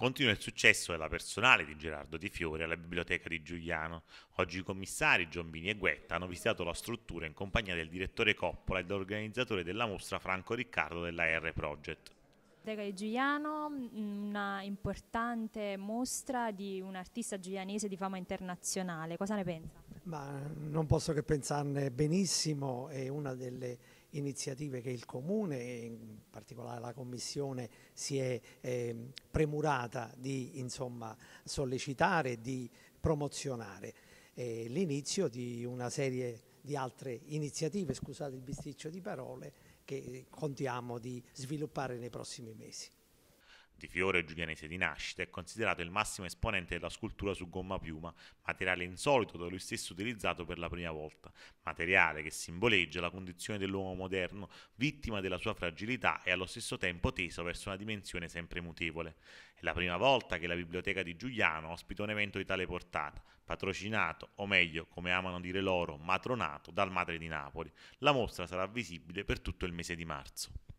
Continua il successo della personale di Gerardo Di Fiore alla biblioteca di Giuliano. Oggi i commissari Giombini e Guetta hanno visitato la struttura in compagnia del direttore Coppola e dell'organizzatore della mostra Franco Riccardo della R Project. Biblioteca di Giuliano, una importante mostra di un artista giulianese di fama internazionale. Cosa ne pensa? Ma non posso che pensarne benissimo, è una delle iniziative che il Comune in particolare la Commissione si è eh, premurata di insomma, sollecitare, di promozionare. Eh, L'inizio di una serie di altre iniziative, scusate il bisticcio di parole, che contiamo di sviluppare nei prossimi mesi di Fiore Giulianese di nascita, è considerato il massimo esponente della scultura su gomma piuma, materiale insolito da lui stesso utilizzato per la prima volta, materiale che simboleggia la condizione dell'uomo moderno, vittima della sua fragilità e allo stesso tempo teso verso una dimensione sempre mutevole. È la prima volta che la biblioteca di Giuliano ospita un evento di tale portata, patrocinato, o meglio, come amano dire loro, matronato dal Madre di Napoli. La mostra sarà visibile per tutto il mese di marzo.